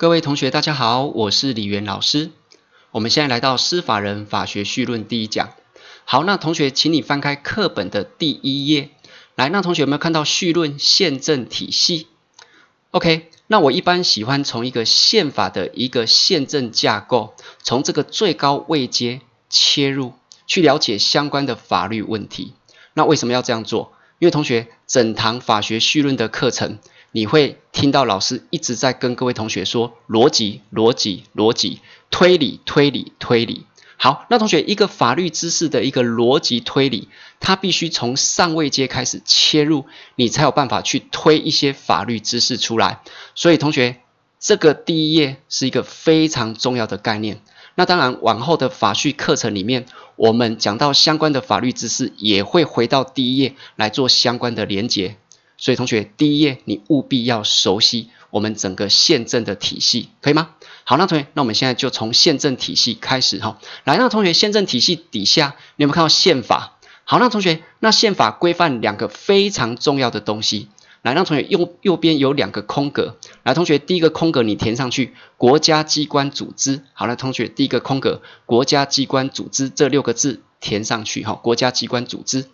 各位同学，大家好，我是李元老师。我们现在来到《司法人法学绪论》第一讲。好，那同学，请你翻开课本的第一页。来，那同学有没有看到绪论宪政体系？OK，那我一般喜欢从一个宪法的一个宪政架构，从这个最高位阶切入，去了解相关的法律问题。那为什么要这样做？因为同学，整堂法学绪论的课程。你会听到老师一直在跟各位同学说逻辑、逻辑、逻辑，推理、推理、推理。好，那同学，一个法律知识的一个逻辑推理，它必须从上位阶开始切入，你才有办法去推一些法律知识出来。所以，同学，这个第一页是一个非常重要的概念。那当然，往后的法序课程里面，我们讲到相关的法律知识，也会回到第一页来做相关的连结。所以同学，第一页你务必要熟悉我们整个宪政的体系，可以吗？好，那同学，那我们现在就从宪政体系开始哈。来，那同学，宪政体系底下，你有没有看到宪法？好，那同学，那宪法规范两个非常重要的东西。来，那同学，右右边有两个空格。来，同学，第一个空格你填上去，国家机关组织。好了，同学，第一个空格，国家机关组织这六个字填上去哈，国家机关组织。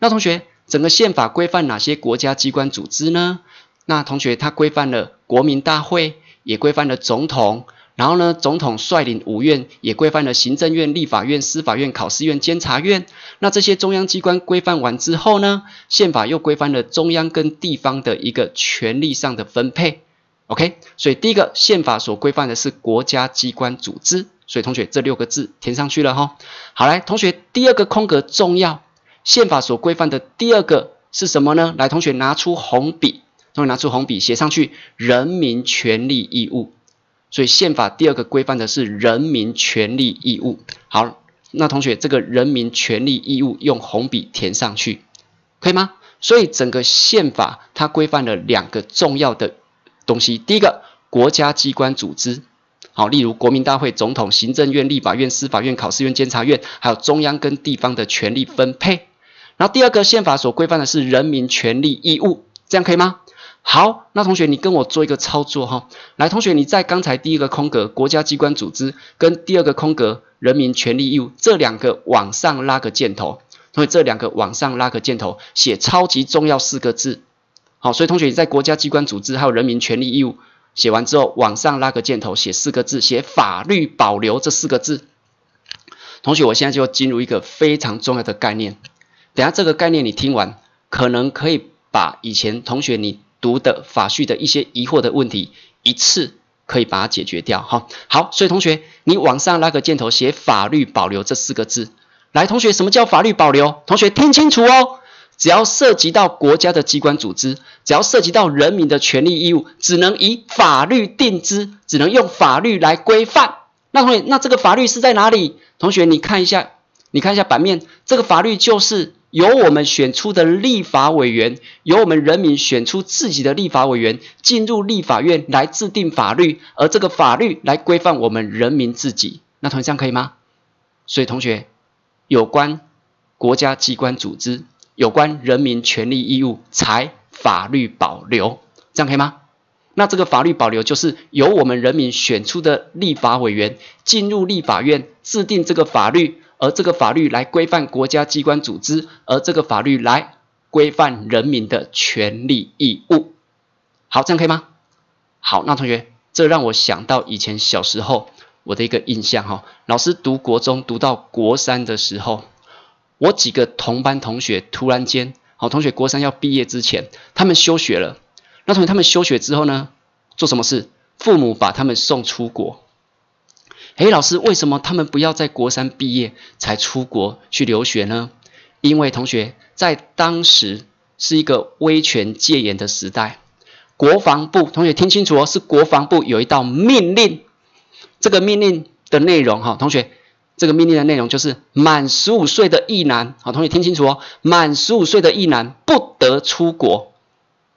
那同学。整个宪法规范哪些国家机关组织呢？那同学他规范了国民大会，也规范了总统，然后呢，总统率领五院，也规范了行政院、立法院、司法院、考试院、监察院。那这些中央机关规范完之后呢，宪法又规范了中央跟地方的一个权力上的分配。OK，所以第一个宪法所规范的是国家机关组织。所以同学这六个字填上去了哈。好来，同学第二个空格重要。宪法所规范的第二个是什么呢？来，同学拿出红笔，同学拿出红笔写上去，人民权利义务。所以宪法第二个规范的是人民权利义务。好，那同学这个人民权利义务用红笔填上去，可以吗？所以整个宪法它规范了两个重要的东西，第一个国家机关组织，好，例如国民大会、总统、行政院、立法院、司法院、考试院、监察院，还有中央跟地方的权力分配。然后第二个宪法所规范的是人民权利义务，这样可以吗？好，那同学你跟我做一个操作哈。来，同学你在刚才第一个空格国家机关组织跟第二个空格人民权利义务这两个往上拉个箭头，所以这两个往上拉个箭头写超级重要四个字。好，所以同学你在国家机关组织还有人民权利义务写完之后往上拉个箭头写四个字，写法律保留这四个字。同学，我现在就要进入一个非常重要的概念。等下这个概念你听完，可能可以把以前同学你读的法序的一些疑惑的问题，一次可以把它解决掉。哈。好，所以同学，你往上拉个箭头，写法律保留这四个字。来，同学，什么叫法律保留？同学听清楚哦，只要涉及到国家的机关组织，只要涉及到人民的权利义务，只能以法律定之，只能用法律来规范。那同学，那这个法律是在哪里？同学你看一下，你看一下版面，这个法律就是。由我们选出的立法委员，由我们人民选出自己的立法委员进入立法院来制定法律，而这个法律来规范我们人民自己，那同学这样可以吗？所以同学，有关国家机关组织、有关人民权利义务才法律保留，这样可以吗？那这个法律保留就是由我们人民选出的立法委员进入立法院制定这个法律。而这个法律来规范国家机关组织，而这个法律来规范人民的权利义务。好，这样可以吗？好，那同学，这让我想到以前小时候我的一个印象哈。老师读国中读到国三的时候，我几个同班同学突然间，好，同学国三要毕业之前，他们休学了。那同学他们休学之后呢，做什么事？父母把他们送出国。哎，老师，为什么他们不要在国三毕业才出国去留学呢？因为同学在当时是一个威权戒严的时代，国防部，同学听清楚哦，是国防部有一道命令，这个命令的内容哈，同学，这个命令的内容就是满十五岁的异男，好，同学听清楚哦，满十五岁的异男不得出国，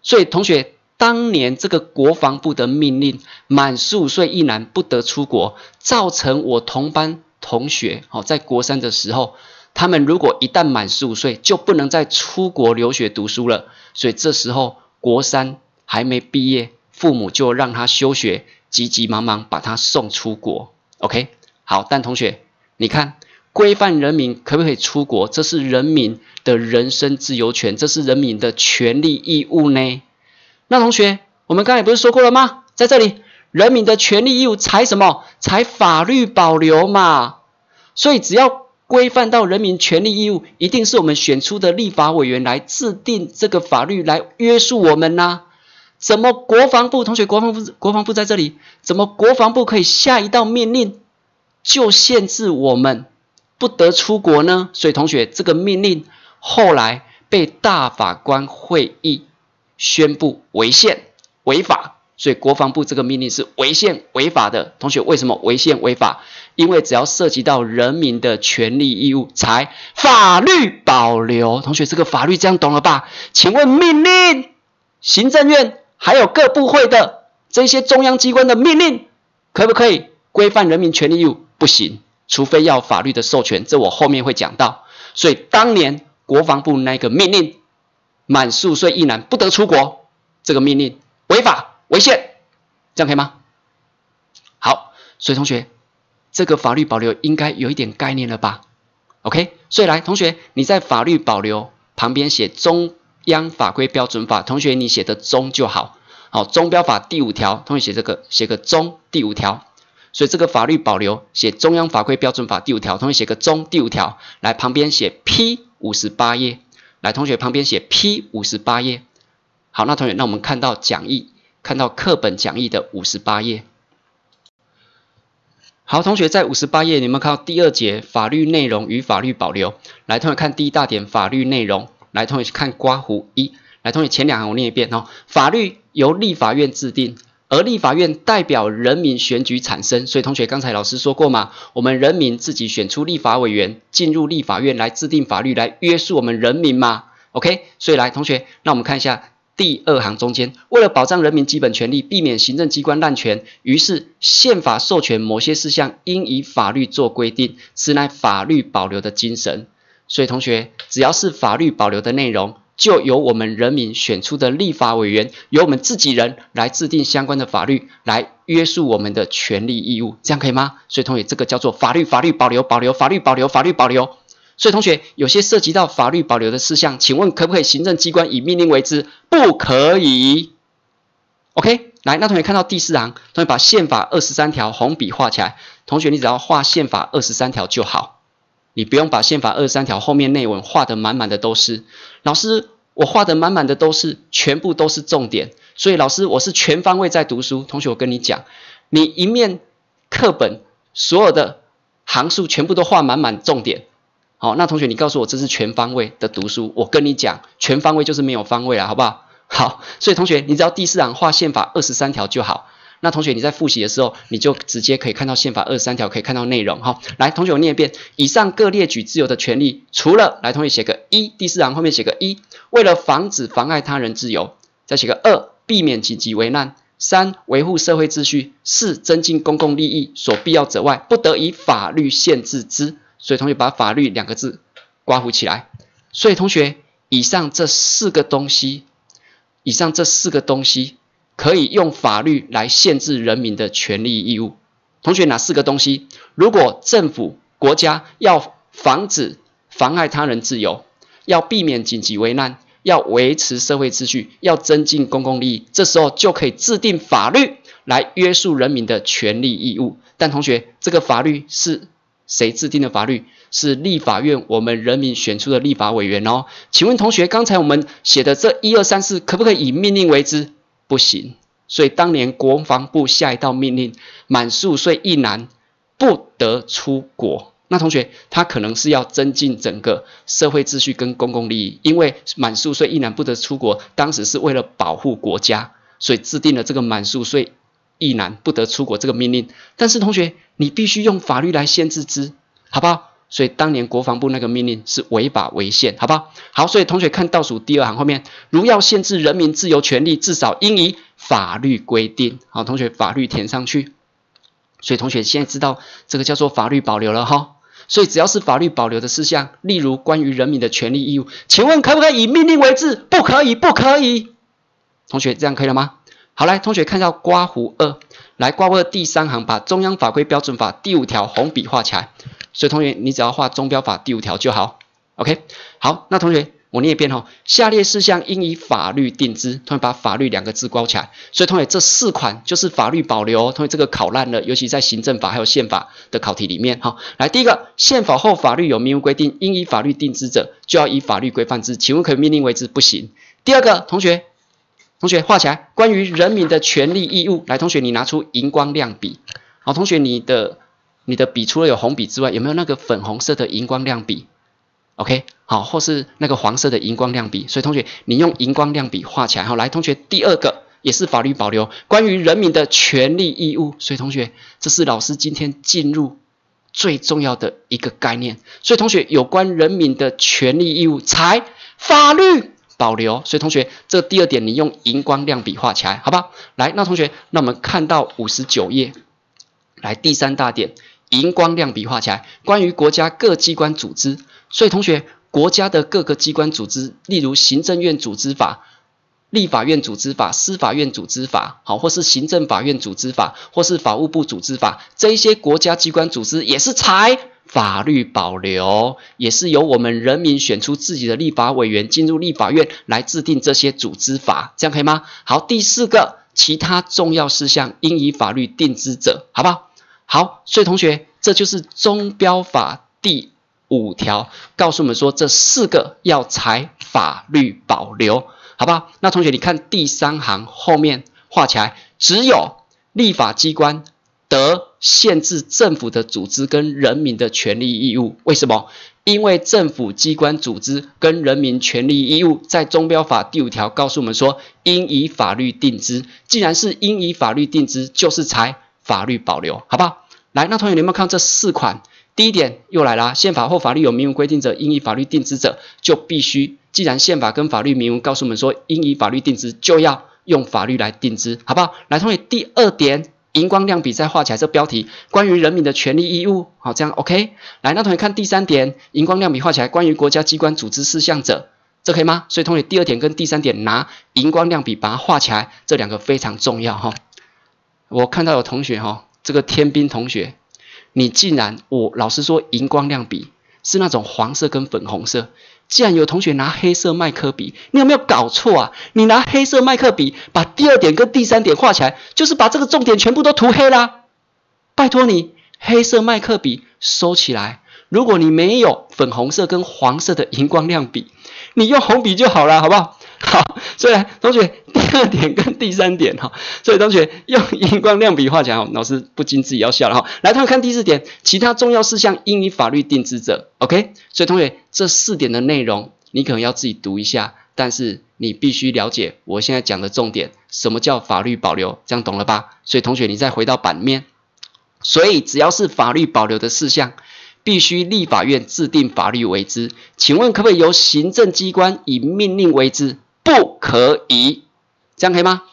所以同学。当年这个国防部的命令，满十五岁一男不得出国，造成我同班同学，哦，在国三的时候，他们如果一旦满十五岁，就不能再出国留学读书了。所以这时候国三还没毕业，父母就让他休学，急急忙忙把他送出国。OK，好，但同学，你看，规范人民可不可以出国？这是人民的人身自由权，这是人民的权利义务呢？那同学，我们刚才不是说过了吗？在这里，人民的权利义务才什么？才法律保留嘛。所以只要规范到人民权利义务，一定是我们选出的立法委员来制定这个法律来约束我们呐。怎么国防部？同学，国防部，国防部在这里？怎么国防部可以下一道命令就限制我们不得出国呢？所以同学，这个命令后来被大法官会议。宣布违宪违法，所以国防部这个命令是违宪违法的。同学，为什么违宪违法？因为只要涉及到人民的权利义务，才法律保留。同学，这个法律这样懂了吧？请问命令、行政院还有各部会的这些中央机关的命令，可不可以规范人民权利义务？不行，除非要法律的授权，这我后面会讲到。所以当年国防部那个命令。满五岁一男不得出国，这个命令违法违宪，这样可以吗？好，所以同学，这个法律保留应该有一点概念了吧？OK，所以来同学，你在法律保留旁边写中央法规标准法，同学你写的中就好，好，中标法第五条，同学写这个写个中第五条，所以这个法律保留写中央法规标准法第五条，同学写个中第五条，来旁边写 P 五十八页。来，同学旁边写 P 五十八页。好，那同学，那我们看到讲义，看到课本讲义的五十八页。好，同学在五十八页，你们看到第二节法律内容与法律保留。来，同学看第一大点法律内容。来，同学去看刮胡一。来，同学前两行我念一遍哦。法律由立法院制定。而立法院代表人民选举产生，所以同学刚才老师说过嘛，我们人民自己选出立法委员进入立法院来制定法律来约束我们人民嘛？OK，所以来同学，那我们看一下第二行中间，为了保障人民基本权利，避免行政机关滥权，于是宪法授权某些事项应以法律做规定，此乃法律保留的精神。所以同学，只要是法律保留的内容。就由我们人民选出的立法委员，由我们自己人来制定相关的法律，来约束我们的权利义务，这样可以吗？所以同学，这个叫做法律法律保留，保留法律保留法律保留。所以同学，有些涉及到法律保留的事项，请问可不可以行政机关以命令为之？不可以。OK，来，那同学看到第四行，同学把宪法二十三条红笔画起来。同学，你只要画宪法二十三条就好。你不用把宪法二十三条后面内文画得满满的都是，老师我画的满满的都是，全部都是重点，所以老师我是全方位在读书。同学我跟你讲，你一面课本所有的行数全部都画满满重点，好，那同学你告诉我这是全方位的读书，我跟你讲全方位就是没有方位了，好不好？好，所以同学你只要第四行画宪法二十三条就好。那同学你在复习的时候，你就直接可以看到宪法二十三条，可以看到内容哈。来，同学我念一遍：以上各列举自由的权利，除了来同学写个一，第四行后面写个一，为了防止妨碍他人自由，再写个二，避免紧急危难，三维护社会秩序，四增进公共利益所必要者外，不得以法律限制之。所以同学把法律两个字刮糊起来。所以同学，以上这四个东西，以上这四个东西。可以用法律来限制人民的权利义务。同学，哪四个东西？如果政府、国家要防止、妨碍他人自由，要避免紧急危难，要维持社会秩序，要增进公共利益，这时候就可以制定法律来约束人民的权利义务。但同学，这个法律是谁制定的？法律是立法院我们人民选出的立法委员哦。请问同学，刚才我们写的这一二三四，可不可以以命令为之？不行，所以当年国防部下一道命令，满十五岁一男不得出国。那同学，他可能是要增进整个社会秩序跟公共利益，因为满十五岁一男不得出国，当时是为了保护国家，所以制定了这个满十五岁一男不得出国这个命令。但是同学，你必须用法律来限制之，好不好？所以当年国防部那个命令是违法违宪，好不好？好，所以同学看倒数第二行后面，如要限制人民自由权利，至少应以法律规定。好，同学法律填上去。所以同学现在知道这个叫做法律保留了哈。所以只要是法律保留的事项，例如关于人民的权利义务，请问可不可以以命令为之？不可以，不可以。同学这样可以了吗？好来，同学看到刮胡二，来刮胡二第三行，把中央法规标准法第五条红笔画起来。所以同学，你只要画中标法第五条就好，OK。好，那同学，我念一遍哈。下列事项应以法律定之，同学把“法律”两个字勾起来。所以同学，这四款就是法律保留。同学，这个考烂了，尤其在行政法还有宪法的考题里面哈。来，第一个，宪法后法律有明文规定，应以法律定之者，就要以法律规范之。请问可以命令为之？不行。第二个，同学，同学画起来，关于人民的权利义务。来，同学，你拿出荧光亮笔。好，同学，你的。你的笔除了有红笔之外，有没有那个粉红色的荧光亮笔？OK，好，或是那个黄色的荧光亮笔。所以同学，你用荧光亮笔画起来。好，来，同学，第二个也是法律保留，关于人民的权利义务。所以同学，这是老师今天进入最重要的一个概念。所以同学，有关人民的权利义务才法律保留。所以同学，这第二点你用荧光亮笔画起来，好不好？来，那同学，那我们看到五十九页。来第三大点，荧光亮笔画起来。关于国家各机关组织，所以同学，国家的各个机关组织，例如行政院组织法、立法院组织法、司法院组织法，好，或是行政法院组织法，或是法务部组织法，这一些国家机关组织也是才法律保留，也是由我们人民选出自己的立法委员进入立法院来制定这些组织法，这样可以吗？好，第四个，其他重要事项应以法律定之者，好不好？好，所以同学，这就是中标法第五条告诉我们说，这四个要采法律保留，好不好？那同学，你看第三行后面画起来，只有立法机关得限制政府的组织跟人民的权利义务。为什么？因为政府机关组织跟人民权利义务，在中标法第五条告诉我们说，应以法律定之。既然是应以法律定之，就是采。法律保留，好不好？来，那同学，你们看这四款。第一点又来啦，宪法或法律有明文规定者，应以法律定之者，就必须。既然宪法跟法律明文告诉我们说，应以法律定之，就要用法律来定之，好不好？来，同学，第二点，荧光亮笔再画起来，这标题，关于人民的权利义务，好，这样 OK。来，那同学看第三点，荧光亮笔画起来，关于国家机关组织事项者，这可以吗？所以，同学，第二点跟第三点，拿荧光亮笔把它画起来，这两个非常重要，哈。我看到有同学哈，这个天兵同学，你竟然我老师说，荧光亮笔是那种黄色跟粉红色，竟然有同学拿黑色麦克笔，你有没有搞错啊？你拿黑色麦克笔把第二点跟第三点画起来，就是把这个重点全部都涂黑啦！拜托你，黑色麦克笔收起来。如果你没有粉红色跟黄色的荧光亮笔，你用红笔就好了，好不好？好，所以同学第二点跟第三点哈，所以同学用荧光亮笔画讲，老师不禁自己要笑了哈。来，他们看第四点，其他重要事项应以法律定之者，OK？所以同学这四点的内容你可能要自己读一下，但是你必须了解我现在讲的重点，什么叫法律保留？这样懂了吧？所以同学你再回到版面，所以只要是法律保留的事项，必须立法院制定法律为之。请问可不可以由行政机关以命令为之？不可以，这样可以吗？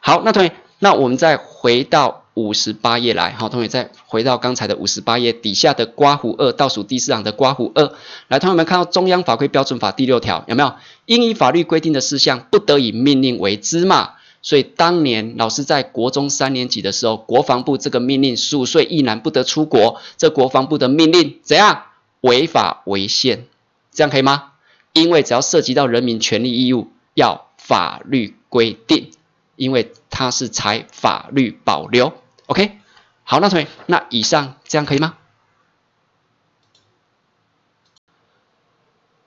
好，那同学，那我们再回到五十八页来，好，同学再回到刚才的五十八页底下的刮胡二倒数第四行的刮胡二，来，同学们看到《中央法规标准法》第六条有没有？应以法律规定的事项，不得以命令为之嘛？所以当年老师在国中三年级的时候，国防部这个命令十五岁一男不得出国，这国防部的命令怎样？违法违宪，这样可以吗？因为只要涉及到人民权利义务。要法律规定，因为它是采法律保留。OK，好，那同学，那以上这样可以吗？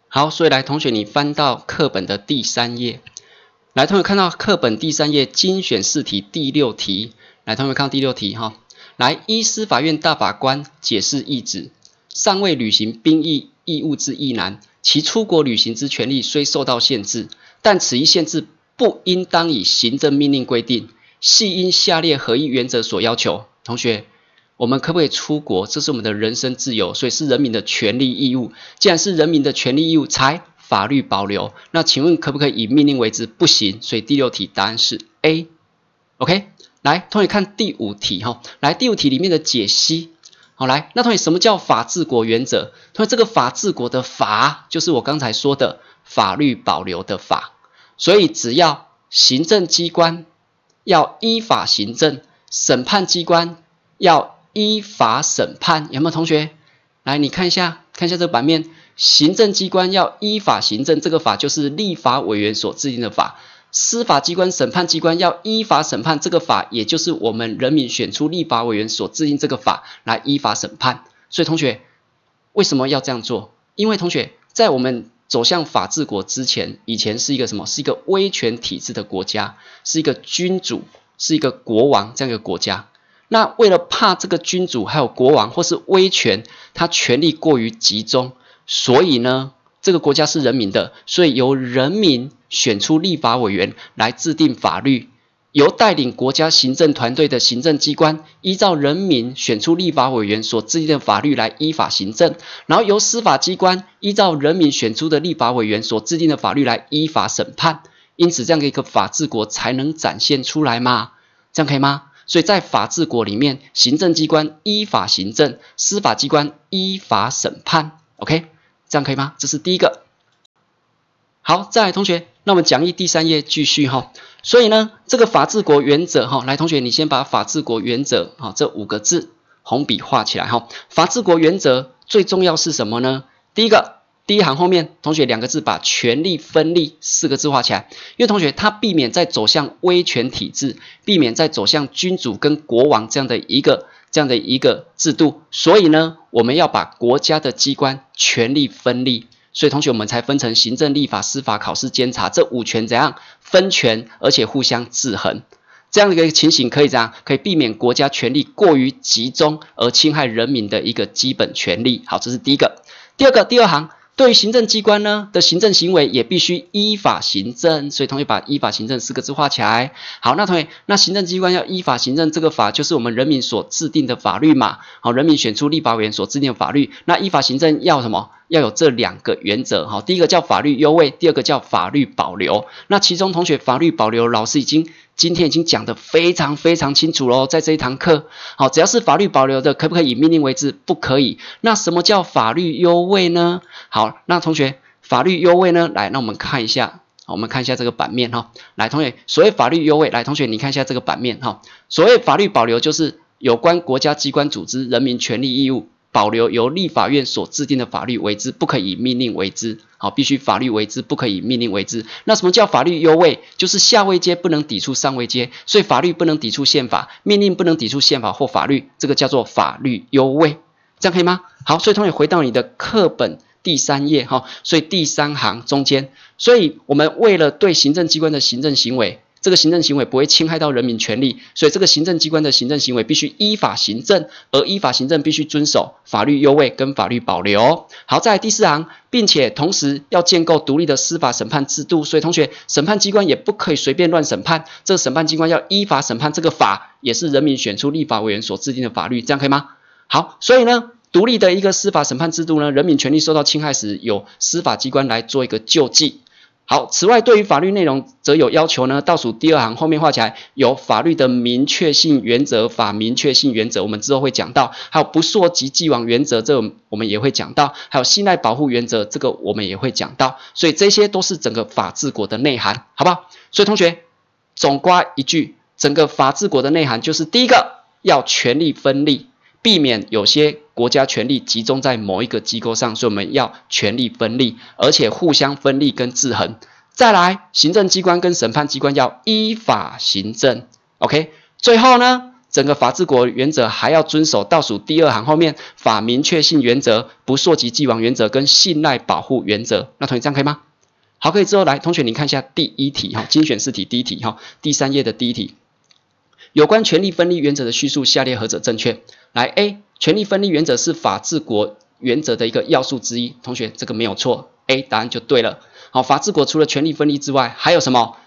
好，所以来，同学你翻到课本的第三页，来，同学看到课本第三页精选试题第六题，来，同学看第六题哈，来，伊斯法院大法官解释意旨，尚未履行兵役义务之役男，其出国旅行之权利虽受到限制。但此一限制不应当以行政命令规定，系因下列合一原则所要求。同学，我们可不可以出国？这是我们的人身自由，所以是人民的权利义务。既然是人民的权利义务，才法律保留。那请问可不可以以命令为之？不行。所以第六题答案是 A。OK，来，同学看第五题哈。来，第五题里面的解析。好，来，那同学什么叫法治国原则？同学，这个法治国的法就是我刚才说的。法律保留的法，所以只要行政机关要依法行政，审判机关要依法审判，有没有同学来？你看一下，看一下这个版面，行政机关要依法行政，这个法就是立法委员所制定的法；司法机关、审判机关要依法审判，这个法也就是我们人民选出立法委员所制定这个法来依法审判。所以，同学为什么要这样做？因为同学在我们。走向法治国之前，以前是一个什么？是一个威权体制的国家，是一个君主，是一个国王这样一个国家。那为了怕这个君主还有国王或是威权，他权力过于集中，所以呢，这个国家是人民的，所以由人民选出立法委员来制定法律。由带领国家行政团队的行政机关，依照人民选出立法委员所制定的法律来依法行政，然后由司法机关依照人民选出的立法委员所制定的法律来依法审判。因此，这样的一个法治国才能展现出来嘛？这样可以吗？所以在法治国里面，行政机关依法行政，司法机关依法审判。OK，这样可以吗？这是第一个。好，再来，同学。那我们讲义第三页继续哈，所以呢，这个法治国原则哈，来同学你先把法治国原则啊这五个字红笔画起来哈。法治国原则最重要是什么呢？第一个第一行后面同学两个字把权力分立四个字画起来，因为同学他避免在走向威权体制，避免在走向君主跟国王这样的一个这样的一个制度，所以呢，我们要把国家的机关权力分立。所以，同学，我们才分成行政、立法、司法、考试、监察这五权怎样分权，而且互相制衡，这样的一个情形可以怎样，可以避免国家权力过于集中而侵害人民的一个基本权利。好，这是第一个。第二个，第二行。对于行政机关呢的行政行为也必须依法行政，所以同学把“依法行政”四个字画起来。好，那同学，那行政机关要依法行政，这个法就是我们人民所制定的法律嘛。好，人民选出立法委员所制定的法律，那依法行政要什么？要有这两个原则。好，第一个叫法律优位，第二个叫法律保留。那其中同学，法律保留老师已经。今天已经讲得非常非常清楚喽，在这一堂课，好，只要是法律保留的，可不可以以命令为之？不可以。那什么叫法律优惠呢？好，那同学，法律优惠呢？来，那我们看一下，我们看一下这个版面哈。来，同学，所谓法律优惠。来，同学，你看一下这个版面哈。所谓法律保留，就是有关国家机关组织、人民权利义务。保留由立法院所制定的法律为之，不可以命令为之。好，必须法律为之，不可以命令为之。那什么叫法律优位？就是下位阶不能抵触上位阶，所以法律不能抵触宪法，命令不能抵触宪法或法律，这个叫做法律优位，这样可以吗？好，所以同学回到你的课本第三页哈，所以第三行中间，所以我们为了对行政机关的行政行为。这个行政行为不会侵害到人民权利，所以这个行政机关的行政行为必须依法行政，而依法行政必须遵守法律优位跟法律保留。好，在第四行，并且同时要建构独立的司法审判制度，所以同学，审判机关也不可以随便乱审判，这个审判机关要依法审判。这个法也是人民选出立法委员所制定的法律，这样可以吗？好，所以呢，独立的一个司法审判制度呢，人民权利受到侵害时，有司法机关来做一个救济。好，此外，对于法律内容，则有要求呢。倒数第二行后面画起来，有法律的明确性原则，法明确性原则，我们之后会讲到；还有不溯及既往原则，这个我们也会讲到；还有信赖保护原则，这个我们也会讲到。所以这些都是整个法治国的内涵，好不好？所以同学，总括一句，整个法治国的内涵就是第一个要权力分立。避免有些国家权力集中在某一个机构上，所以我们要权力分立，而且互相分立跟制衡。再来，行政机关跟审判机关要依法行政。OK，最后呢，整个法治国原则还要遵守倒数第二行后面法明确性原则、不溯及既往原则跟信赖保护原则。那同学这样可以吗？好，可以之后来，同学你看一下第一题哈，精选试题第一题哈，第三页的第一题，有关权力分立原则的叙述，下列何者正确？来，A，权力分立原则是法治国原则的一个要素之一，同学这个没有错，A 答案就对了。好，法治国除了权力分立之外，还有什么？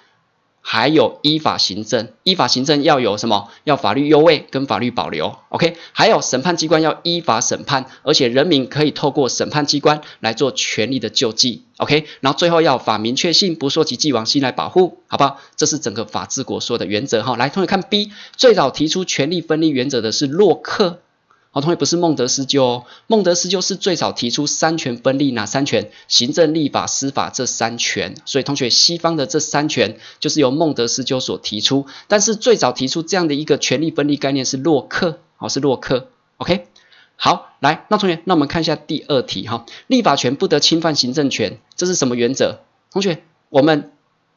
还有依法行政，依法行政要有什么？要法律优位跟法律保留。OK，还有审判机关要依法审判，而且人民可以透过审判机关来做权利的救济。OK，然后最后要法明确性，不溯及既往，性来保护，好不好？这是整个法治国说的原则哈。来，同学看 B，最早提出权力分立原则的是洛克。好，同学不是孟德斯鸠，哦，孟德斯鸠是最早提出三权分立哪三权？行政、立法、司法这三权。所以同学，西方的这三权就是由孟德斯鸠所提出。但是最早提出这样的一个权力分立概念是洛克，哦，是洛克。OK，好，来，那同学，那我们看一下第二题哈，立法权不得侵犯行政权，这是什么原则？同学，我们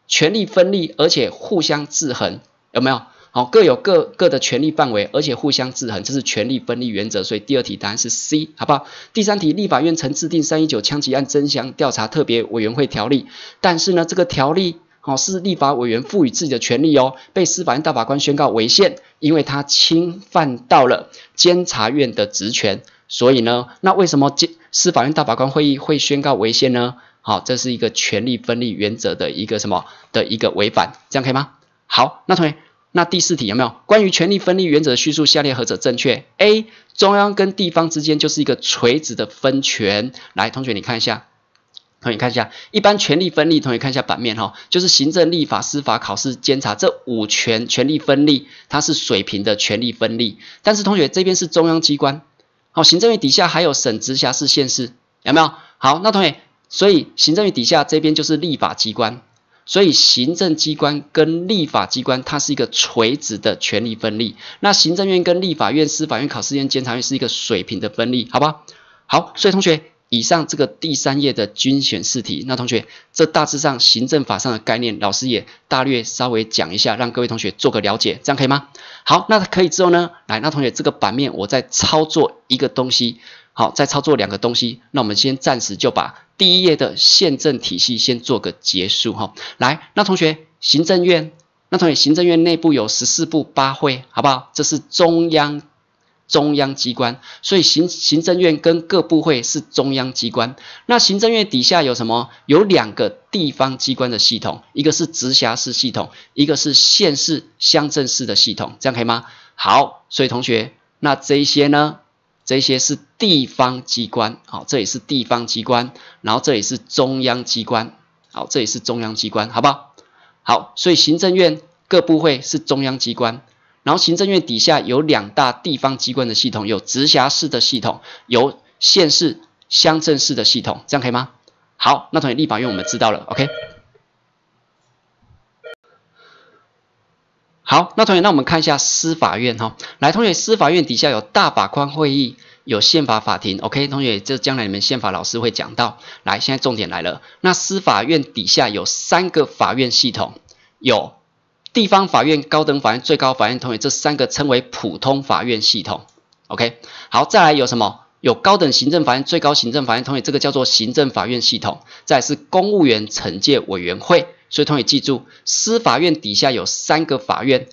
权力分立而且互相制衡，有没有？好，各有各各的权利范围，而且互相制衡，这是权力分立原则。所以第二题答案是 C，好不好？第三题，立法院曾制定《三一九枪击案真相调查特别委员会条例》，但是呢，这个条例好是立法委员赋予自己的权利哦，被司法院大法官宣告违宪，因为他侵犯到了监察院的职权。所以呢，那为什么监司法院大法官会议会宣告违宪呢？好，这是一个权力分立原则的一个什么的一个违反，这样可以吗？好，那同学。那第四题有没有关于权力分立原则的叙述？下列何者正确？A 中央跟地方之间就是一个垂直的分权。来，同学你看一下，同学看一下，一般权力分立，同学看一下版面哈，就是行政、立法、司法、考试、监察这五权权力分立，它是水平的权力分立。但是同学这边是中央机关，好，行政院底下还有省、直辖市、县市，有没有？好，那同学，所以行政院底下这边就是立法机关。所以行政机关跟立法机关，它是一个垂直的权力分立。那行政院跟立法院、司法院、考试院、监察院是一个水平的分立，好吧？好，所以同学，以上这个第三页的均选试题，那同学，这大致上行政法上的概念，老师也大略稍微讲一下，让各位同学做个了解，这样可以吗？好，那可以之后呢，来，那同学这个版面我再操作一个东西，好，再操作两个东西，那我们先暂时就把。第一页的宪政体系先做个结束哈，来，那同学，行政院，那同学，行政院内部有十四部八会，好不好？这是中央中央机关，所以行行政院跟各部会是中央机关。那行政院底下有什么？有两个地方机关的系统，一个是直辖市系统，一个是县市乡镇市的系统，这样可以吗？好，所以同学，那这些呢？这些是地方机关，好，这也是地方机关，然后这也是中央机关，好，这也是中央机关，好不好？好，所以行政院各部会是中央机关，然后行政院底下有两大地方机关的系统，有直辖市的系统，有县市、乡镇市的系统，这样可以吗？好，那同学，立法院我们知道了，OK。好，那同学，那我们看一下司法院哈。来，同学，司法院底下有大法官会议，有宪法法庭。OK，同学，这将来你们宪法老师会讲到。来，现在重点来了，那司法院底下有三个法院系统，有地方法院、高等法院、最高法院，同学，这三个称为普通法院系统。OK，好，再来有什么？有高等行政法院、最高行政法院，同学，这个叫做行政法院系统。再是公务员惩戒委员会。所以同学记住，司法院底下有三个法院，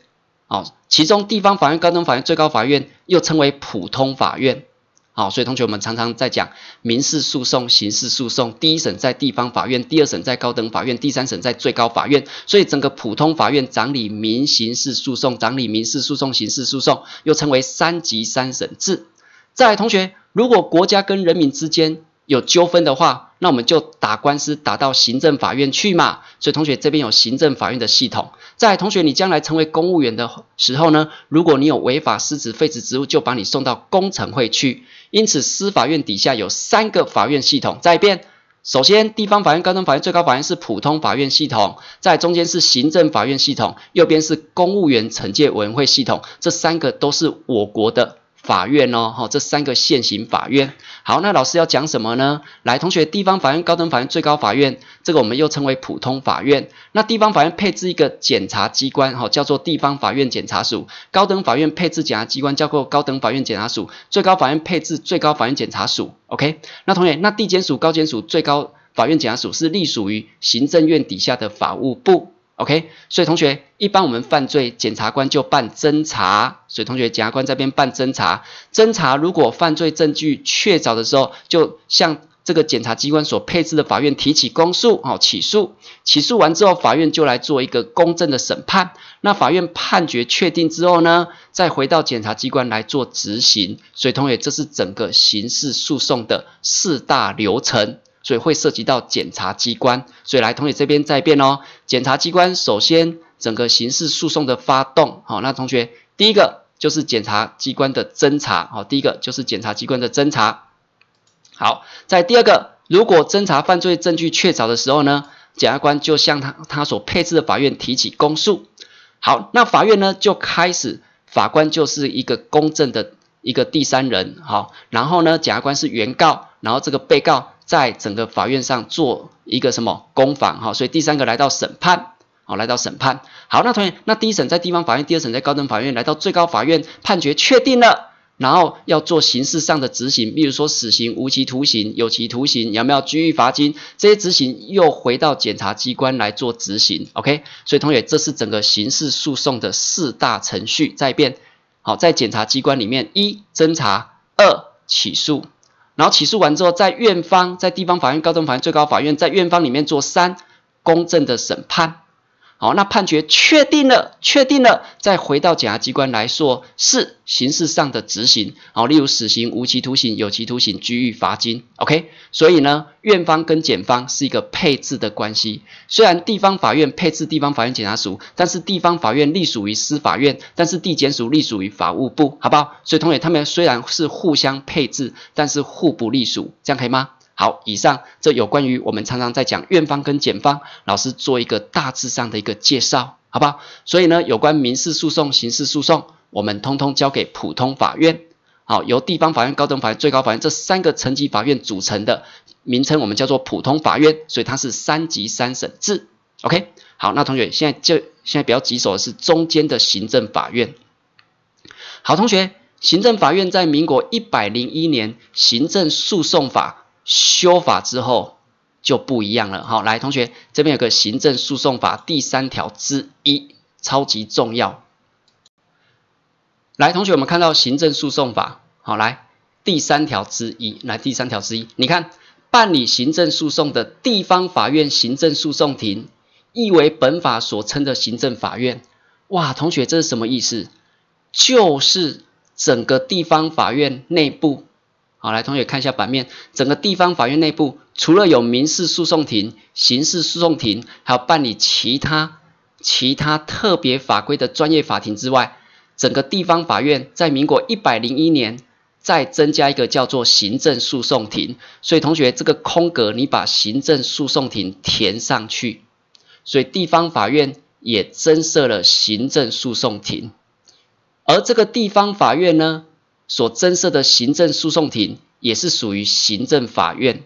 哦，其中地方法院、高等法院、最高法院又称为普通法院，好，所以同学我们常常在讲民事诉讼、刑事诉讼，第一审在地方法院，第二审在高等法院，第三审在最高法院，所以整个普通法院掌理民刑事诉讼，掌理民事诉讼、刑事诉讼，又称为三级三审制。再来，同学，如果国家跟人民之间，有纠纷的话，那我们就打官司打到行政法院去嘛。所以同学这边有行政法院的系统。在同学你将来成为公务员的时候呢，如果你有违法失职废止职务，就把你送到工程会去。因此，司法院底下有三个法院系统。再一遍，首先地方法院、高等法院、最高法院是普通法院系统，在中间是行政法院系统，右边是公务员惩戒委员会系统。这三个都是我国的。法院哦，好，这三个现行法院。好，那老师要讲什么呢？来，同学，地方法院、高等法院、最高法院，这个我们又称为普通法院。那地方法院配置一个检察机关，哈，叫做地方法院检察署；高等法院配置检察机关叫做高等法院检察署；最高法院配置最高法院检察署。OK，那同学，那地检署、高检署、最高法院检察署是隶属于行政院底下的法务部。OK，所以同学，一般我们犯罪检察官就办侦查，所以同学检察官这边办侦查，侦查如果犯罪证据确凿的时候，就向这个检察机关所配置的法院提起公诉，哦，起诉，起诉完之后，法院就来做一个公正的审判，那法院判决确定之后呢，再回到检察机关来做执行，所以同学，这是整个刑事诉讼的四大流程。所以会涉及到检察机关，所以来同学这边再辩哦。检察机关首先整个刑事诉讼的发动，好，那同学第一个就是检察机关的侦查，好，第一个就是检察机关的侦查。好，在第二个，如果侦查犯罪证据确凿的时候呢，检察官就向他他所配置的法院提起公诉。好，那法院呢就开始，法官就是一个公正的一个第三人，好，然后呢，检察官是原告，然后这个被告。在整个法院上做一个什么攻防哈，所以第三个来到审判，好，来到审判。好，那同学，那第一审在地方法院，第二审在高等法院，来到最高法院判决确定了，然后要做刑事上的执行，比如说死刑、无期徒刑、有期徒刑，有没有拘役、罚金，这些执行又回到检察机关来做执行。OK，所以同学，这是整个刑事诉讼的四大程序在遍，好，在检察机关里面，一侦查，二起诉。然后起诉完之后，在院方、在地方法院、高等法院、最高法院，在院方里面做三公正的审判。好，那判决确定了，确定了，再回到检察机关来说，是刑事上的执行。好，例如死刑、无期徒刑、有期徒刑、拘役、罚金。OK，所以呢，院方跟检方是一个配置的关系。虽然地方法院配置地方法院检察署，但是地方法院隶属于司法院，但是地检署隶属于法务部，好不好？所以同学他们虽然是互相配置，但是互不隶属，这样可以吗？好，以上这有关于我们常常在讲院方跟检方，老师做一个大致上的一个介绍，好不好？所以呢，有关民事诉讼、刑事诉讼，我们通通交给普通法院。好，由地方法院、高等法院、最高法院这三个层级法院组成的名称，我们叫做普通法院。所以它是三级三审制。OK，好，那同学现在就现在比较棘手的是中间的行政法院。好，同学，行政法院在民国一百零一年《行政诉讼法》。修法之后就不一样了，好，来，同学这边有个行政诉讼法第三条之一，超级重要。来，同学，我们看到行政诉讼法，好来，第三条之一，来，第三条之一，你看，办理行政诉讼的地方法院行政诉讼庭，亦为本法所称的行政法院。哇，同学，这是什么意思？就是整个地方法院内部。好，来同学看一下版面，整个地方法院内部除了有民事诉讼庭、刑事诉讼庭，还有办理其他其他特别法规的专业法庭之外，整个地方法院在民国一百零一年再增加一个叫做行政诉讼庭，所以同学这个空格你把行政诉讼庭填上去，所以地方法院也增设了行政诉讼庭，而这个地方法院呢？所增设的行政诉讼庭也是属于行政法院，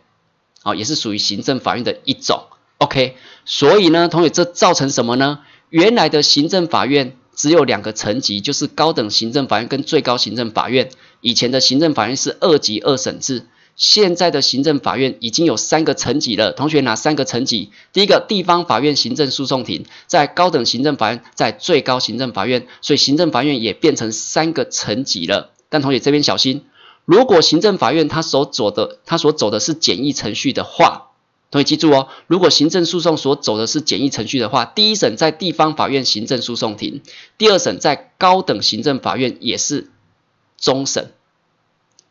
啊，也是属于行政法院的一种。OK，所以呢，同学，这造成什么呢？原来的行政法院只有两个层级，就是高等行政法院跟最高行政法院。以前的行政法院是二级二审制，现在的行政法院已经有三个层级了。同学，哪三个层级？第一个地方法院行政诉讼庭，在高等行政法院，在最高行政法院，所以行政法院也变成三个层级了。但同学这边小心，如果行政法院他所走的他所走的是简易程序的话，同学记住哦，如果行政诉讼所走的是简易程序的话，第一审在地方法院行政诉讼庭，第二审在高等行政法院也是终审，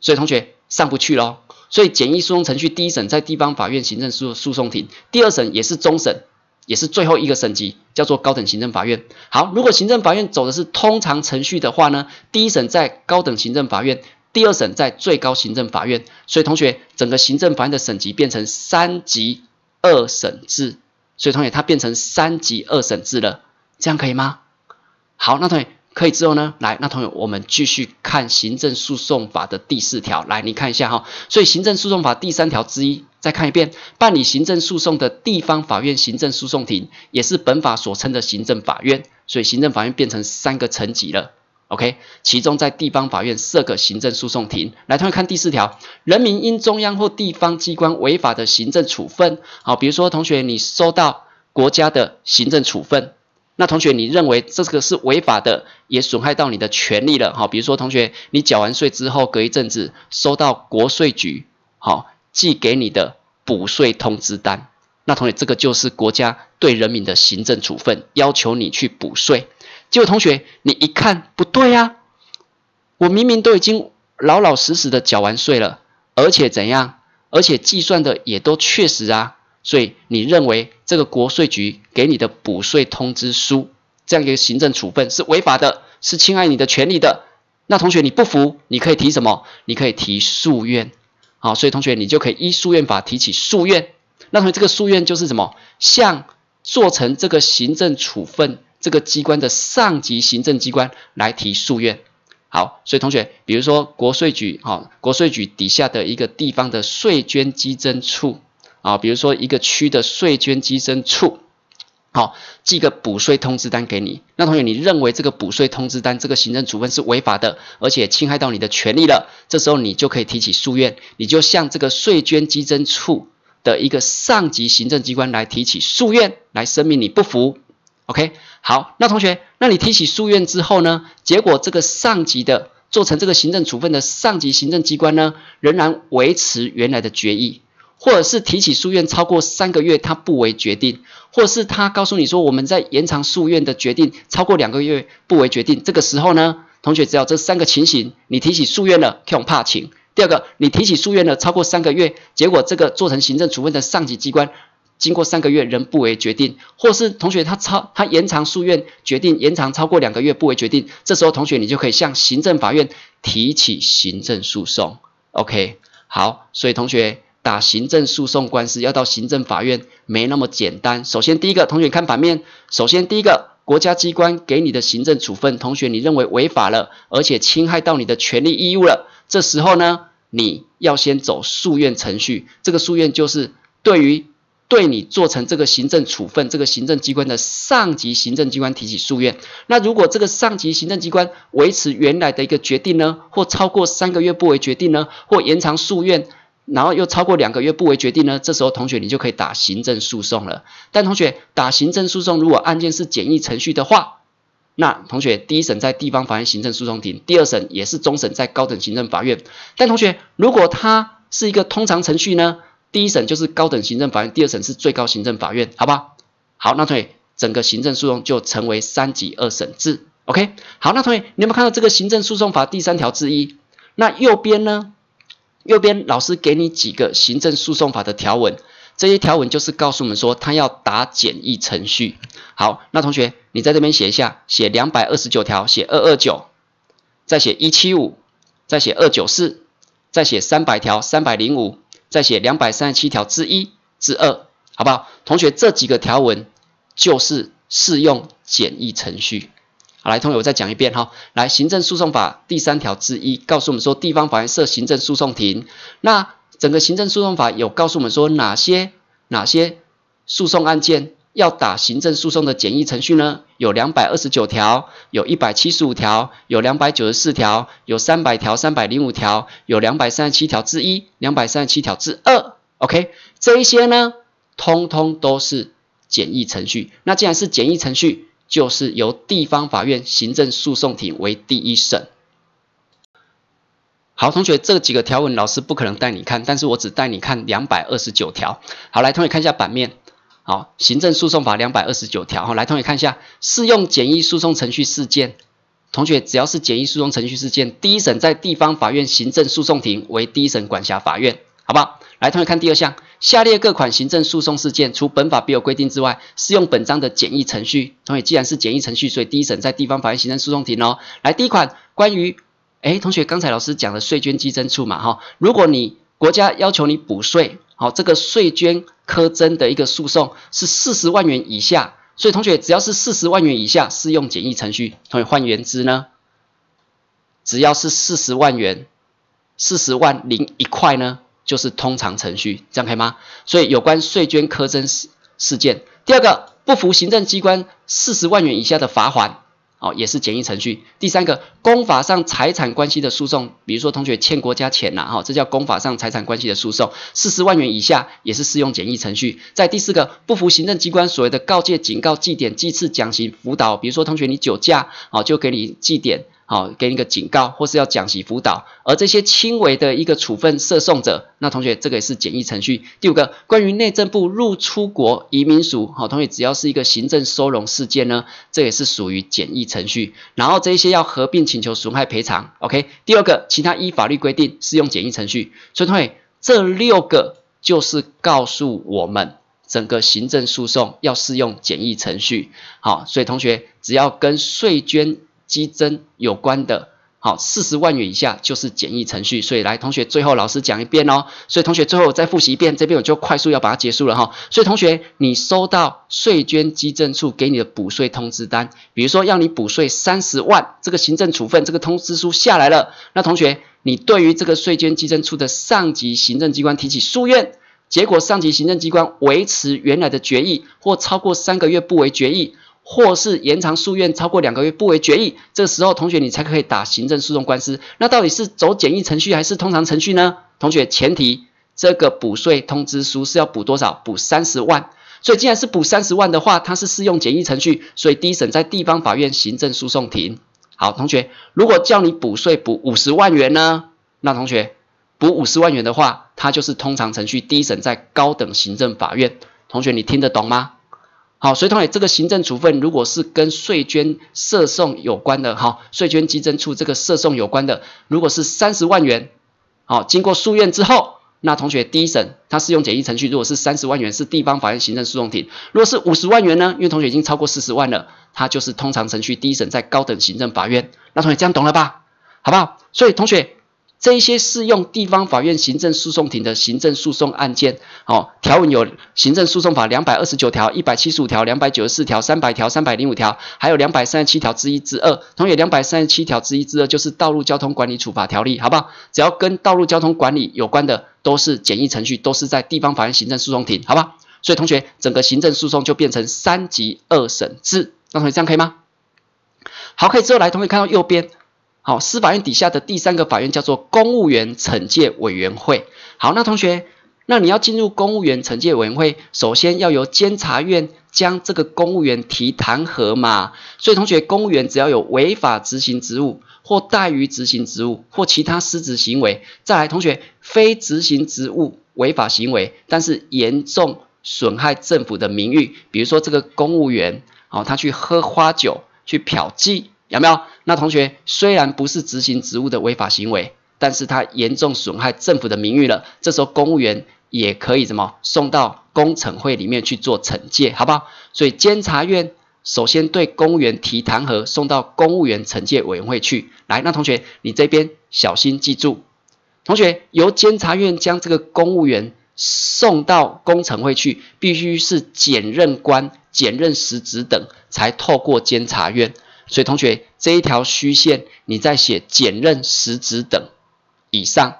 所以同学上不去咯。所以简易诉讼程序第一审在地方法院行政诉诉讼庭，第二审也是终审。也是最后一个省级叫做高等行政法院。好，如果行政法院走的是通常程序的话呢，第一审在高等行政法院，第二审在最高行政法院。所以同学，整个行政法院的省级变成三级二审制。所以同学，它变成三级二审制了，这样可以吗？好，那同学可以之后呢，来，那同学我们继续看行政诉讼法的第四条，来你看一下哈。所以行政诉讼法第三条之一。再看一遍，办理行政诉讼的地方法院行政诉讼庭也是本法所称的行政法院，所以行政法院变成三个层级了。OK，其中在地方法院设个行政诉讼庭。来，同学看第四条，人民因中央或地方机关违法的行政处分，好，比如说同学你收到国家的行政处分，那同学你认为这个是违法的，也损害到你的权利了。好，比如说同学你缴完税之后，隔一阵子收到国税局，好。寄给你的补税通知单，那同学，这个就是国家对人民的行政处分，要求你去补税。结果同学，你一看不对呀，我明明都已经老老实实的缴完税了，而且怎样，而且计算的也都确实啊。所以你认为这个国税局给你的补税通知书这样一个行政处分是违法的，是侵害你的权利的。那同学，你不服，你可以提什么？你可以提诉愿。好，所以同学你就可以依诉愿法提起诉愿。那同学这个诉愿就是什么？向做成这个行政处分这个机关的上级行政机关来提诉愿。好，所以同学，比如说国税局，哈，国税局底下的一个地方的税捐稽征处，啊，比如说一个区的税捐稽征处。好，寄个补税通知单给你。那同学，你认为这个补税通知单、这个行政处分是违法的，而且侵害到你的权利了，这时候你就可以提起诉愿，你就向这个税捐稽征处的一个上级行政机关来提起诉愿，来声明你不服。OK，好，那同学，那你提起诉愿之后呢？结果这个上级的做成这个行政处分的上级行政机关呢，仍然维持原来的决议。或者是提起诉愿超过三个月，他不为决定；，或是他告诉你说，我们在延长诉愿的决定超过两个月不为决定，这个时候呢，同学只要这三个情形，你提起诉愿了恐怕请。第二个，你提起诉愿了超过三个月，结果这个做成行政处分的上级机关经过三个月仍不为决定，或是同学他超他延长诉愿决定延长超过两个月不为决定，这时候同学你就可以向行政法院提起行政诉讼。OK，好，所以同学。打行政诉讼官司要到行政法院，没那么简单。首先，第一个，同学看反面。首先，第一个，国家机关给你的行政处分，同学你认为违法了，而且侵害到你的权利义务了，这时候呢，你要先走诉愿程序。这个诉愿就是对于对你做成这个行政处分，这个行政机关的上级行政机关提起诉愿。那如果这个上级行政机关维持原来的一个决定呢，或超过三个月不为决定呢，或延长诉愿。然后又超过两个月不为决定呢？这时候同学你就可以打行政诉讼了。但同学打行政诉讼，如果案件是简易程序的话，那同学第一审在地方法院行政诉讼庭，第二审也是终审在高等行政法院。但同学如果它是一个通常程序呢？第一审就是高等行政法院，第二审是最高行政法院，好吧？好，那同学整个行政诉讼就成为三级二审制。OK？好，那同学你有没有看到这个行政诉讼法第三条之一？那右边呢？右边老师给你几个行政诉讼法的条文，这些条文就是告诉我们说，他要打简易程序。好，那同学你在这边写一下，写两百二十九条，写二二九，再写一七五，再写二九四，再写三百条，三百零五，再写两百三十七条之一、之二，好不好？同学，这几个条文就是适用简易程序。好，来，同学，我再讲一遍哈。来，《行政诉讼法》第三条之一告诉我们说，地方法院设行政诉讼庭。那整个《行政诉讼法》有告诉我们说，哪些哪些诉讼案件要打行政诉讼的简易程序呢？有两百二十九条，有一百七十五条，有两百九十四条，有三百条、三百零五条，有两百三十七条之一、两百三十七条之二。OK，这一些呢，通通都是简易程序。那既然是简易程序，就是由地方法院行政诉讼庭为第一审。好，同学，这几个条文老师不可能带你看，但是我只带你看两百二十九条。好，来，同学看一下版面。好，行政诉讼法两百二十九条。好，来，同学看一下适用简易诉讼程序事件。同学，只要是简易诉讼程序事件，第一审在地方法院行政诉讼庭为第一审管辖法院，好不好？来，同学看第二项。下列各款行政诉讼事件，除本法别有规定之外，适用本章的简易程序。同学，既然是简易程序，所以第一审在地方法院行政诉讼庭哦。来，第一款关于，哎，同学，刚才老师讲的税捐稽征处嘛，哈，如果你国家要求你补税，好，这个税捐科征的一个诉讼是四十万元以下，所以同学只要是四十万元以下适用简易程序。同学，换言之呢，只要是四十万元，四十万零一块呢？就是通常程序，这样可以吗？所以有关税捐苛征事事件，第二个不服行政机关四十万元以下的罚款，哦，也是简易程序。第三个公法上财产关系的诉讼，比如说同学欠国家钱呐，哈，这叫公法上财产关系的诉讼，四十万元以下也是适用简易程序。在第四个不服行政机关所谓的告诫、警告、记点、记次、奖刑、辅导，比如说同学你酒驾，哦，就给你记点。好，给你个警告，或是要讲习辅导，而这些轻微的一个处分涉讼者，那同学这个也是简易程序。第五个，关于内政部入出国移民署，好，同学只要是一个行政收容事件呢，这也是属于简易程序。然后这些要合并请求损害赔偿，OK。第二个，其他依法律规定适用简易程序。所以同学，这六个就是告诉我们，整个行政诉讼要适用简易程序。好，所以同学只要跟税捐。激增有关的，好，四十万元以下就是简易程序，所以来同学最后老师讲一遍哦，所以同学最后再复习一遍，这边我就快速要把它结束了哈，所以同学你收到税捐基征处给你的补税通知单，比如说要你补税三十万，这个行政处分这个通知书下来了，那同学你对于这个税捐基征处的上级行政机关提起诉愿，结果上级行政机关维持原来的决议，或超过三个月不为决议。或是延长诉愿超过两个月不为决议，这时候同学你才可以打行政诉讼官司。那到底是走简易程序还是通常程序呢？同学，前提这个补税通知书是要补多少？补三十万。所以既然是补三十万的话，它是适用简易程序，所以第一审在地方法院行政诉讼庭。好，同学，如果叫你补税补五十万元呢？那同学补五十万元的话，它就是通常程序，第一审在高等行政法院。同学，你听得懂吗？好，所以同学，这个行政处分如果是跟税捐涉讼有关的，哈，税捐稽征处这个涉讼有关的，如果是三十万元，好，经过诉愿之后，那同学第一审它适用简易程序，如果是三十万元是地方法院行政诉讼庭，如果是五十万元呢，因为同学已经超过四十万了，它就是通常程序第一审在高等行政法院，那同学这样懂了吧？好不好？所以同学。这一些适用地方法院行政诉讼庭的行政诉讼案件，哦，条文有行政诉讼法两百二十九条、一百七十五条、两百九十四条、三百条、三百零五条，还有两百三十七条之一、之二。同学，两百三十七条之一、之二就是道路交通管理处罚条例，好不好？只要跟道路交通管理有关的，都是简易程序，都是在地方法院行政诉讼庭，好不好？所以同学，整个行政诉讼就变成三级二审制。那同学这样可以吗？好，可以之后来，同学看到右边。好，司法院底下的第三个法院叫做公务员惩戒委员会。好，那同学，那你要进入公务员惩戒委员会，首先要由监察院将这个公务员提弹劾嘛。所以同学，公务员只要有违法执行职务或怠于执行职务或其他失职行为，再来，同学，非执行职务违法行为，但是严重损害政府的名誉，比如说这个公务员，哦，他去喝花酒，去嫖妓，有没有？那同学虽然不是执行职务的违法行为，但是他严重损害政府的名誉了。这时候公务员也可以怎么送到工程会里面去做惩戒，好不好？所以监察院首先对公务员提弹劾，送到公务员惩戒委员会去。来，那同学你这边小心记住，同学由监察院将这个公务员送到工程会去，必须是检任官、检任实职等才透过监察院。所以同学，这一条虚线，你在写减任时职等以上。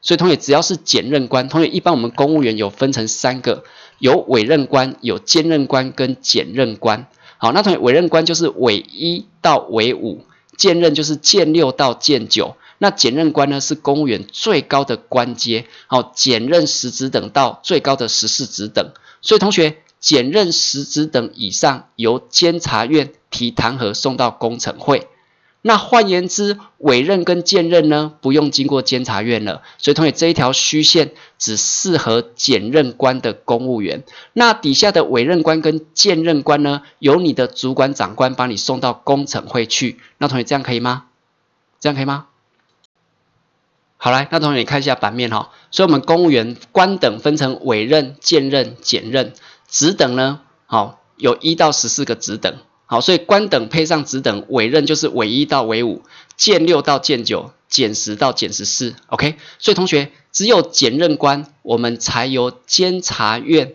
所以同学，只要是检任官，同学一般我们公务员有分成三个，有委任官、有兼任官跟检任官。好，那同学委任官就是委一到委五，兼任就是兼六到兼九。那检任官呢是公务员最高的官阶。好，检任十职等到最高的十四职等。所以同学。检任实职等以上由监察院提弹劾送到工程会。那换言之，委任跟荐任呢，不用经过监察院了。所以同学这一条虚线只适合检任官的公务员。那底下的委任官跟荐任官呢，由你的主管长官把你送到工程会去。那同学这样可以吗？这样可以吗？好来，那同学你看一下版面哈。所以，我们公务员官等分成委任、荐任、检任。职等呢？好，有一到十四个职等。好，所以官等配上职等，委任就是委一到委五，荐六到荐九，减十到减十四。OK，所以同学，只有检任官，我们才由监察院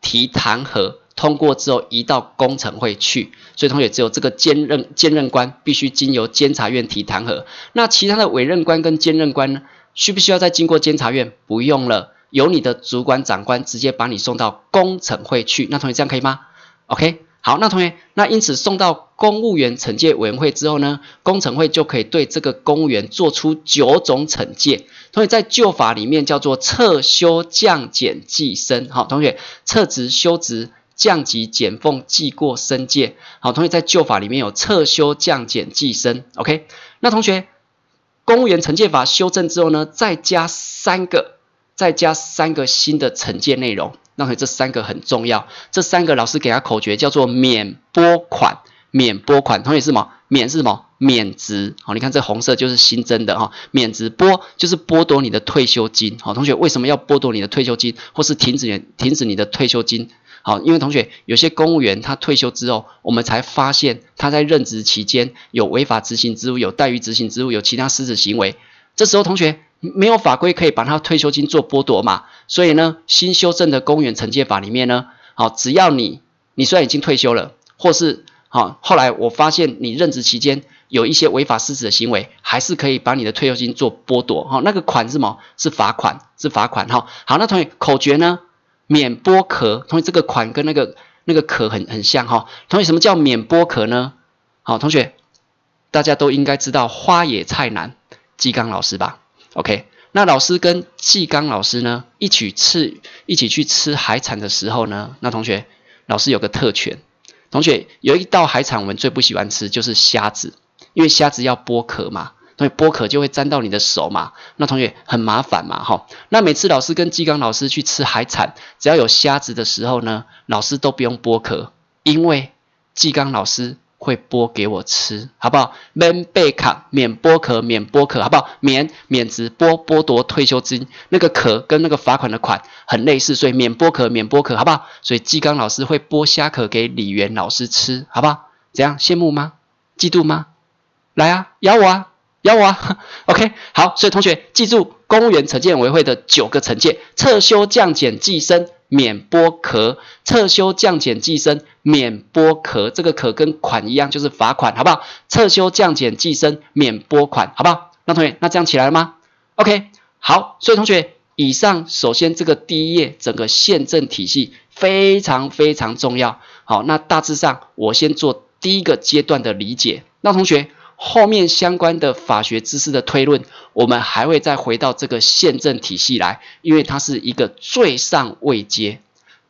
提弹劾，通过之后移到工程会去。所以同学，只有这个兼任兼任官必须经由监察院提弹劾。那其他的委任官跟兼任官呢，需不需要再经过监察院？不用了。由你的主管长官直接把你送到工程会去，那同学这样可以吗？OK，好，那同学，那因此送到公务员惩戒委员会之后呢，工程会就可以对这个公务员做出九种惩戒，所以在旧法里面叫做撤休降减计升。好，同学，撤职休职降级减俸记过升阶。好，同学在旧法里面有撤休降减计升。OK，那同学，公务员惩戒法修正之后呢，再加三个。再加三个新的惩戒内容，所以这三个很重要。这三个老师给他口诀，叫做“免拨款、免拨款”。同学是么？免是什么？免职。好，你看这红色就是新增的哈。免职拨就是剥夺你的退休金。好，同学，为什么要剥夺你的退休金，或是停止停止你的退休金？好，因为同学有些公务员他退休之后，我们才发现他在任职期间有违法执行职务、有怠于执行职务、有其他失职行为。这时候，同学。没有法规可以把他退休金做剥夺嘛？所以呢，新修正的公务员惩戒法里面呢，好，只要你你虽然已经退休了，或是好，后来我发现你任职期间有一些违法失职的行为，还是可以把你的退休金做剥夺。哈，那个款是什么？是罚款，是罚款。哈，好，那同学口诀呢？免剥壳。同学，这个款跟那个那个壳很很像哈。同学，什么叫免剥壳呢？好，同学，大家都应该知道花野菜男纪刚老师吧？OK，那老师跟纪刚老师呢一起吃，一起去吃海产的时候呢，那同学，老师有个特权，同学有一道海产我们最不喜欢吃就是虾子，因为虾子要剥壳嘛，所以剥壳就会沾到你的手嘛，那同学很麻烦嘛，哈，那每次老师跟纪刚老师去吃海产，只要有虾子的时候呢，老师都不用剥壳，因为纪刚老师。会剥给我吃，好不好？免被卡，免剥壳，免剥壳，好不好？免免职，剥剥夺退休金，那个壳跟那个罚款的款很类似，所以免剥壳，免剥壳，好不好？所以纪刚老师会剥虾壳给李元老师吃，好不好？怎样？羡慕吗？嫉妒吗？来啊，咬我啊，咬我啊！OK，好。所以同学记住，公务员惩戒委员会的九个惩戒：撤消、降级、记升。免剥壳，撤销降减计生，免剥壳，这个壳跟款一样，就是罚款，好不好？撤销降减计生，免拨款，好不好？那同学，那这样起来了吗？OK，好，所以同学，以上首先这个第一页整个宪政体系非常非常重要。好，那大致上我先做第一个阶段的理解。那同学。后面相关的法学知识的推论，我们还会再回到这个宪政体系来，因为它是一个最上位阶，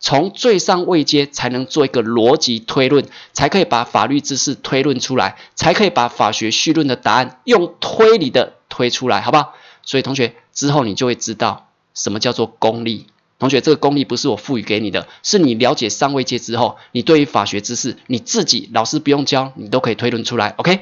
从最上位阶才能做一个逻辑推论，才可以把法律知识推论出来，才可以把法学绪论的答案用推理的推出来，好不好？所以同学之后你就会知道什么叫做功利。同学，这个功力不是我赋予给你的，是你了解上位阶之后，你对于法学知识你自己老师不用教，你都可以推论出来，OK？